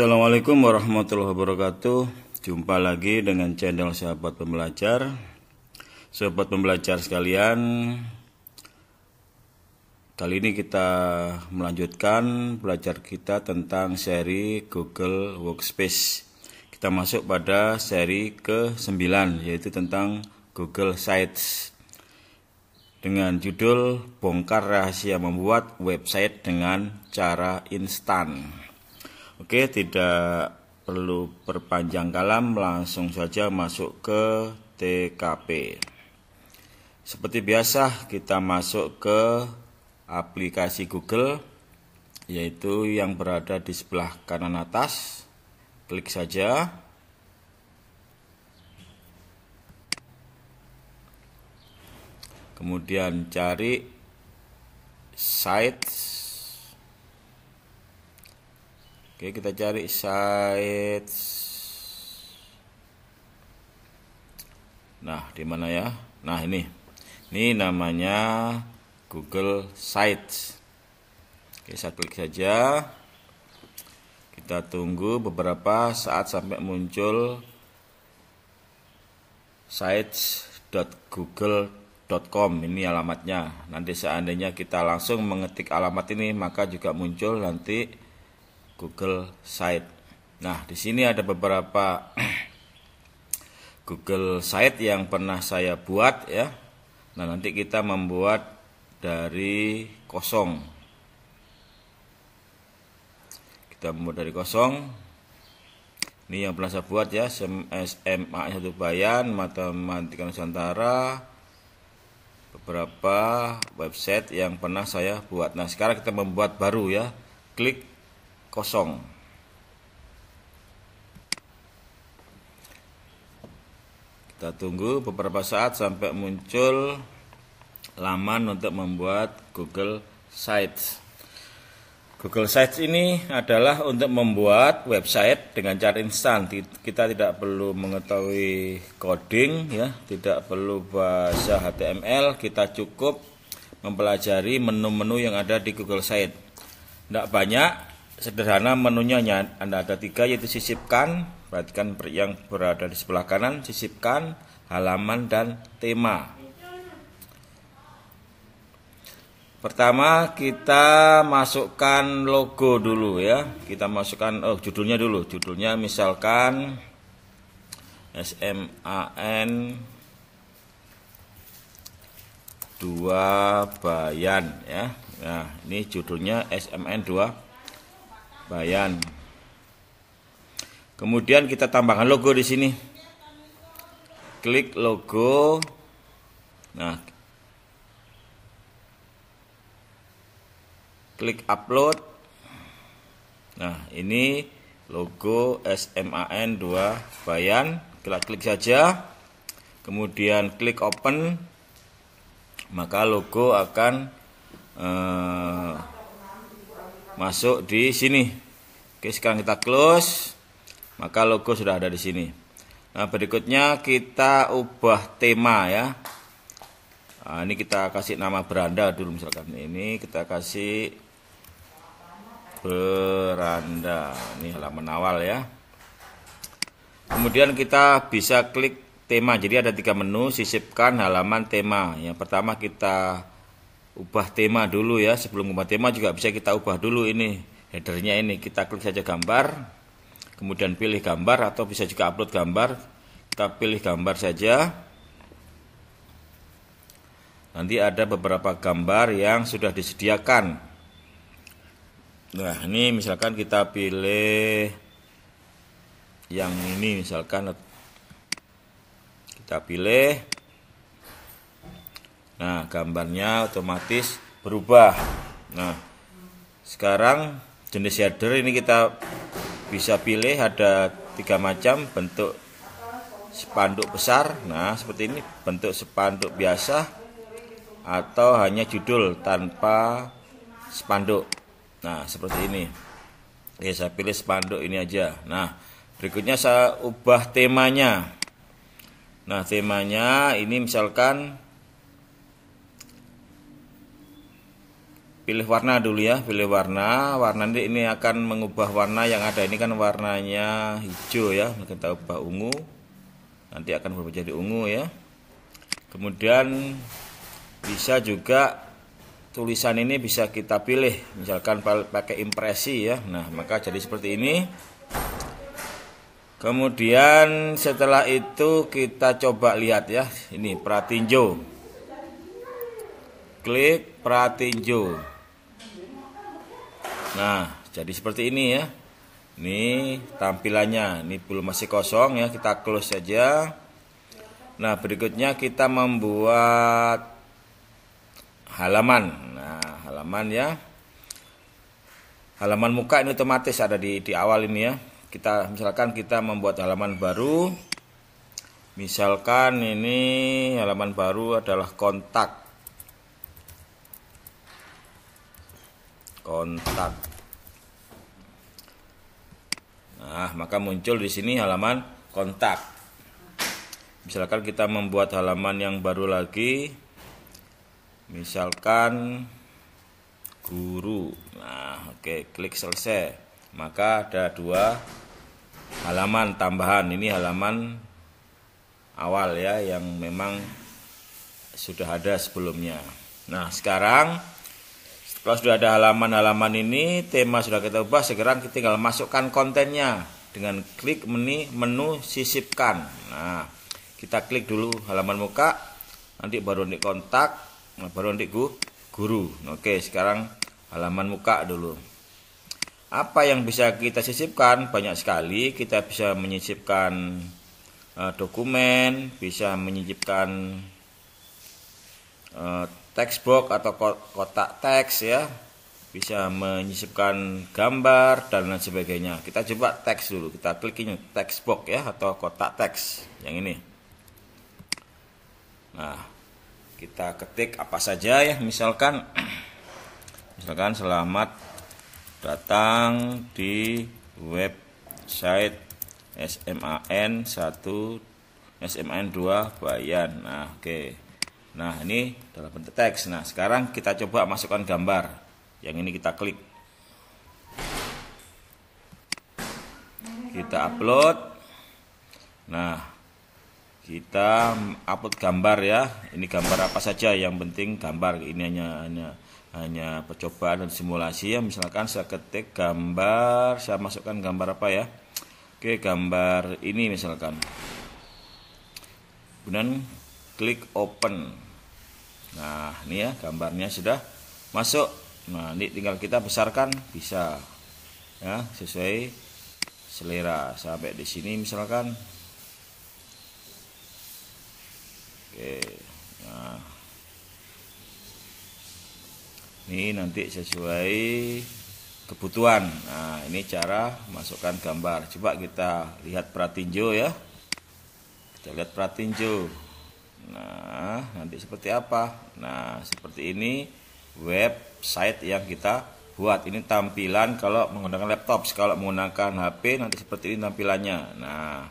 Assalamualaikum warahmatullahi wabarakatuh. Jumpa lagi dengan channel Sahabat Pembelajar. Sahabat Pembelajar sekalian, kali ini kita melanjutkan belajar kita tentang seri Google Workspace. Kita masuk pada seri ke-9 yaitu tentang Google Sites dengan judul Bongkar Rahasia Membuat Website dengan Cara Instan. Oke, tidak perlu perpanjang kalam, langsung saja masuk ke TKP. Seperti biasa, kita masuk ke aplikasi Google yaitu yang berada di sebelah kanan atas. Klik saja. Kemudian cari sites Oke, kita cari sites. Nah, di mana ya? Nah, ini. Ini namanya Google Sites. Oke, saya klik saja. Kita tunggu beberapa saat sampai muncul sites.google.com ini alamatnya. Nanti seandainya kita langsung mengetik alamat ini, maka juga muncul nanti Google Site. Nah, di sini ada beberapa Google Site yang pernah saya buat ya. Nah, nanti kita membuat dari kosong. Kita membuat dari kosong. Ini yang pernah saya buat ya, SMA satu bayan, matematika Nusantara, beberapa website yang pernah saya buat. Nah, sekarang kita membuat baru ya. Klik kosong. Kita tunggu beberapa saat sampai muncul laman untuk membuat Google Sites. Google Sites ini adalah untuk membuat website dengan cara instan. Kita tidak perlu mengetahui coding ya, tidak perlu bahasa HTML, kita cukup mempelajari menu-menu yang ada di Google Sites. Tidak banyak, sederhana menunya Anda ada tiga yaitu sisipkan perhatikan yang berada di sebelah kanan sisipkan halaman dan tema pertama kita masukkan logo dulu ya kita masukkan oh judulnya dulu judulnya misalkan SMAN 2 Bayan ya nah ini judulnya SMN 2 bayan. Kemudian kita tambahkan logo di sini. Klik logo. Nah, klik upload. Nah, ini logo SMAN 2 Bayan. Kita klik saja. Kemudian klik open. Maka logo akan eh, masuk di sini. Oke, sekarang kita close. Maka logo sudah ada di sini. Nah, berikutnya kita ubah tema ya. Nah, ini kita kasih nama beranda dulu misalkan. Ini kita kasih beranda. Ini halaman awal ya. Kemudian kita bisa klik tema. Jadi ada tiga menu, sisipkan halaman tema. Yang pertama kita ubah tema dulu ya sebelum ubah tema juga bisa kita ubah dulu ini headernya ini kita klik saja gambar kemudian pilih gambar atau bisa juga upload gambar kita pilih gambar saja nanti ada beberapa gambar yang sudah disediakan nah ini misalkan kita pilih yang ini misalkan kita pilih Nah, gambarnya otomatis berubah. Nah, sekarang jenis header ini kita bisa pilih ada tiga macam bentuk spanduk besar. Nah, seperti ini bentuk spanduk biasa atau hanya judul tanpa spanduk. Nah, seperti ini. Ya, saya pilih spanduk ini aja. Nah, berikutnya saya ubah temanya. Nah, temanya ini misalkan pilih warna dulu ya pilih warna warna nanti ini akan mengubah warna yang ada ini kan warnanya hijau ya kita ubah ungu nanti akan berubah jadi ungu ya kemudian bisa juga tulisan ini bisa kita pilih misalkan pakai impresi ya nah maka jadi seperti ini kemudian setelah itu kita coba lihat ya ini pratinjo klik pratinjo Nah, jadi seperti ini ya. Ini tampilannya, ini belum masih kosong ya, kita close saja. Nah, berikutnya kita membuat halaman. Nah, halaman ya. Halaman muka ini otomatis ada di di awal ini ya. Kita misalkan kita membuat halaman baru. Misalkan ini halaman baru adalah kontak kontak. Nah, maka muncul di sini halaman kontak. Misalkan kita membuat halaman yang baru lagi, misalkan guru. Nah, oke, klik selesai. Maka ada dua halaman tambahan. Ini halaman awal ya yang memang sudah ada sebelumnya. Nah, sekarang kalau sudah ada halaman-halaman ini, tema sudah kita ubah, sekarang kita tinggal masukkan kontennya dengan klik menu menu sisipkan. Nah, kita klik dulu halaman muka, nanti baru nanti kontak, baru nanti guru. Oke, sekarang halaman muka dulu. Apa yang bisa kita sisipkan? Banyak sekali, kita bisa menyisipkan eh, dokumen, bisa menyisipkan eh, Textbox atau kotak teks ya bisa menyisipkan gambar dan lain sebagainya kita coba teks dulu kita klik ini teks box ya atau kotak teks yang ini nah kita ketik apa saja ya misalkan misalkan selamat datang di website SMAN 1 SMAN 2 Bayan nah oke okay. Nah ini dalam bentuk teks. Nah sekarang kita coba masukkan gambar. Yang ini kita klik. Kita upload. Nah kita upload gambar ya. Ini gambar apa saja yang penting gambar. Ini hanya hanya hanya percobaan dan simulasi ya. Misalkan saya ketik gambar, saya masukkan gambar apa ya? Oke, gambar ini misalkan. Kemudian klik open nah ini ya gambarnya sudah masuk nah ini tinggal kita besarkan bisa ya sesuai selera sampai di sini misalkan oke nah ini nanti sesuai kebutuhan nah ini cara masukkan gambar coba kita lihat pratinjo ya kita lihat pratinjo Nah, nanti seperti apa? Nah, seperti ini website yang kita buat. Ini tampilan kalau menggunakan laptop. Kalau menggunakan HP nanti seperti ini tampilannya. Nah,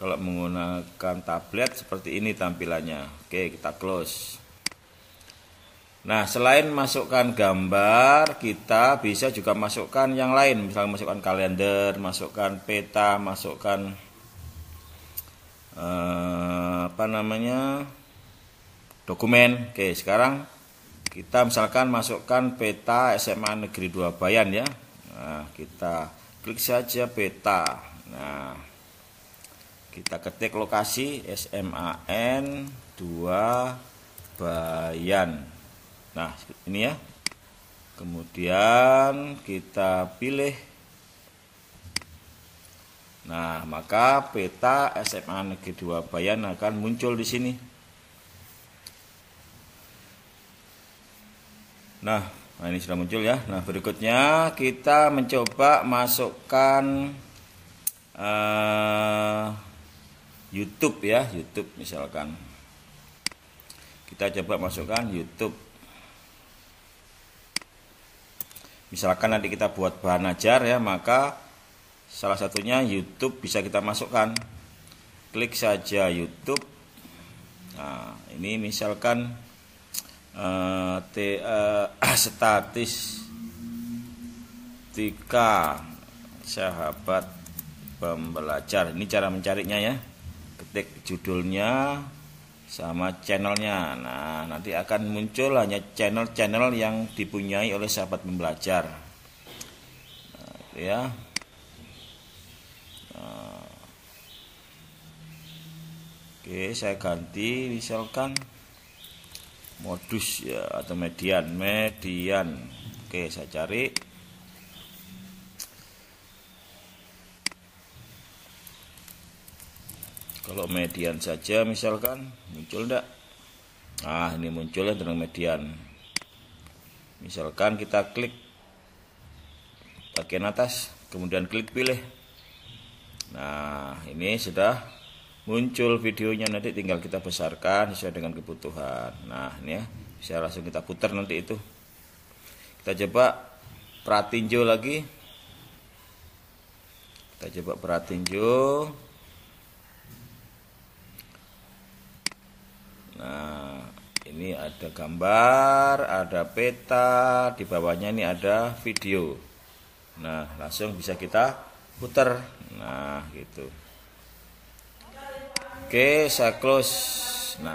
kalau menggunakan tablet seperti ini tampilannya. Oke, kita close. Nah, selain masukkan gambar, kita bisa juga masukkan yang lain, misalnya masukkan kalender, masukkan peta, masukkan eh, apa namanya dokumen. Oke, sekarang kita misalkan masukkan peta SMA Negeri 2 Bayan ya. Nah, kita klik saja peta. Nah, kita ketik lokasi sma n 2 Bayan. Nah, ini ya. Kemudian kita pilih Nah, maka peta SMA Negeri 2 Bayan akan muncul di sini. Nah, nah ini sudah muncul ya. Nah, berikutnya kita mencoba masukkan uh, YouTube ya, YouTube misalkan. Kita coba masukkan YouTube. Misalkan nanti kita buat bahan ajar ya, maka Salah satunya YouTube bisa kita masukkan. Klik saja YouTube. Nah, ini misalkan uh, t, uh, statis tika sahabat pembelajar. Ini cara mencarinya ya. Ketik judulnya sama channelnya. Nah, nanti akan muncul hanya channel-channel yang dipunyai oleh sahabat pembelajar. Nah, ya. Oke, saya ganti misalkan modus ya atau median, median. Oke, saya cari kalau median saja misalkan muncul enggak nah ini muncul ya tentang median misalkan kita klik bagian atas kemudian klik pilih nah ini sudah muncul videonya nanti tinggal kita besarkan sesuai dengan kebutuhan nah ini ya bisa langsung kita putar nanti itu kita coba pratinjo lagi kita coba pratinjo nah ini ada gambar ada peta di bawahnya ini ada video nah langsung bisa kita putar nah gitu Oke, saya close. Nah,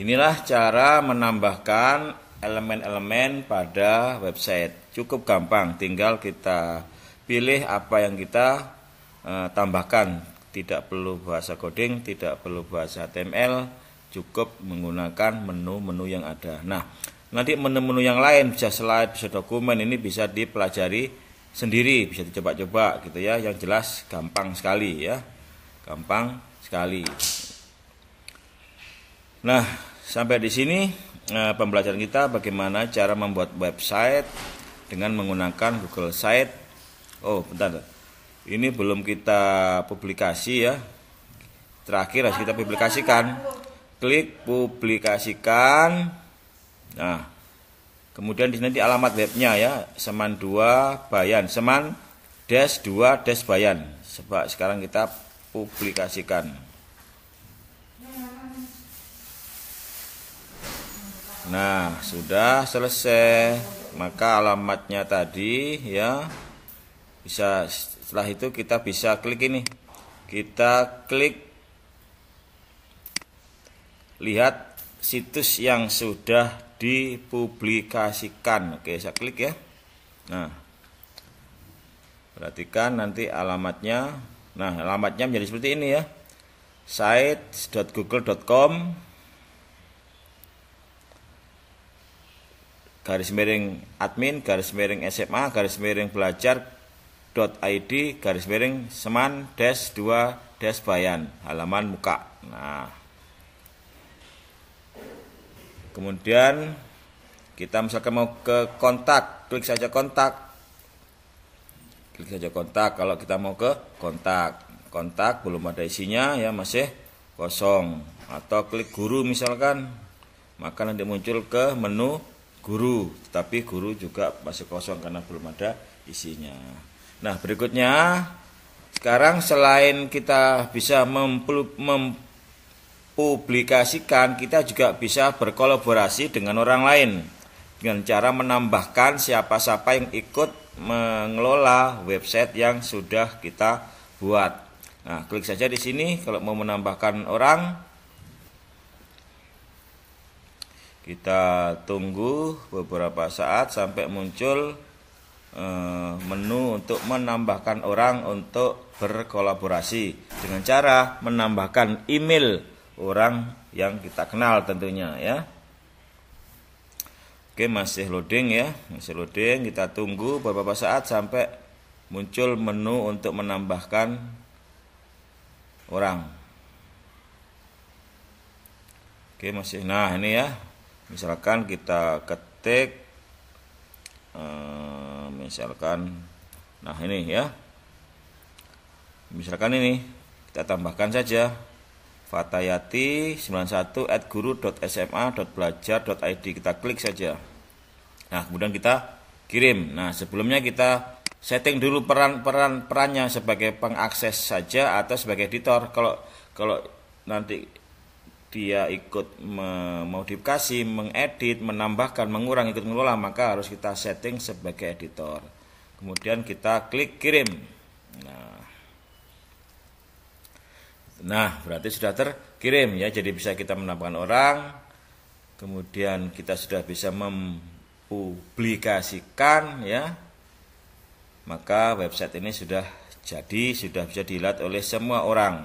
inilah cara menambahkan elemen-elemen pada website. Cukup gampang, tinggal kita pilih apa yang kita e, tambahkan. Tidak perlu bahasa coding, tidak perlu bahasa HTML, cukup menggunakan menu-menu yang ada. Nah, nanti menu-menu yang lain bisa slide, bisa dokumen ini bisa dipelajari sendiri, bisa dicoba-coba gitu ya. Yang jelas gampang sekali ya. Gampang sekali. Nah, sampai di sini eh, pembelajaran kita bagaimana cara membuat website dengan menggunakan Google Site. Oh, bentar. Ini belum kita publikasi ya. Terakhir harus kita publikasikan. Klik publikasikan. Nah, kemudian di sini di alamat webnya ya, Seman 2 Bayan, Seman dash 2 dash Bayan. Sebab sekarang kita publikasikan. Nah, sudah selesai. Maka alamatnya tadi ya bisa setelah itu kita bisa klik ini. Kita klik lihat situs yang sudah dipublikasikan. Oke, saya klik ya. Nah, perhatikan nanti alamatnya Nah, alamatnya menjadi seperti ini ya. sites.google.com garis miring admin garis miring SMA garis miring belajar .id garis miring seman dash 2 dash bayan halaman muka nah kemudian kita misalkan mau ke kontak klik saja kontak klik saja kontak kalau kita mau ke kontak kontak belum ada isinya ya masih kosong atau klik guru misalkan maka nanti muncul ke menu guru tetapi guru juga masih kosong karena belum ada isinya nah berikutnya sekarang selain kita bisa mempublikasikan kita juga bisa berkolaborasi dengan orang lain dengan cara menambahkan siapa-siapa yang ikut mengelola website yang sudah kita buat. Nah, klik saja di sini kalau mau menambahkan orang. Kita tunggu beberapa saat sampai muncul eh, menu untuk menambahkan orang untuk berkolaborasi dengan cara menambahkan email orang yang kita kenal tentunya ya. Oke masih loading ya Masih loading kita tunggu beberapa saat sampai muncul menu untuk menambahkan orang Oke masih nah ini ya Misalkan kita ketik eh, Misalkan Nah ini ya Misalkan ini kita tambahkan saja fatayati 91 at guru.sma.belajar.id kita klik saja nah kemudian kita kirim nah sebelumnya kita setting dulu peran-peran perannya sebagai pengakses saja atau sebagai editor kalau kalau nanti dia ikut memodifikasi, mengedit, menambahkan, mengurang ikut mengelola, maka harus kita setting sebagai editor. Kemudian kita klik kirim. Nah, Nah, berarti sudah terkirim ya. Jadi bisa kita menampakkan orang. Kemudian kita sudah bisa mempublikasikan ya. Maka website ini sudah jadi, sudah bisa dilihat oleh semua orang.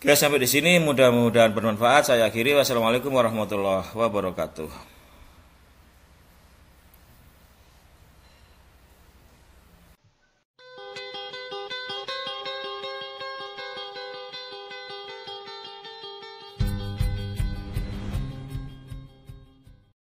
Oke, sampai di sini mudah-mudahan bermanfaat. Saya akhiri. Wassalamualaikum warahmatullahi wabarakatuh.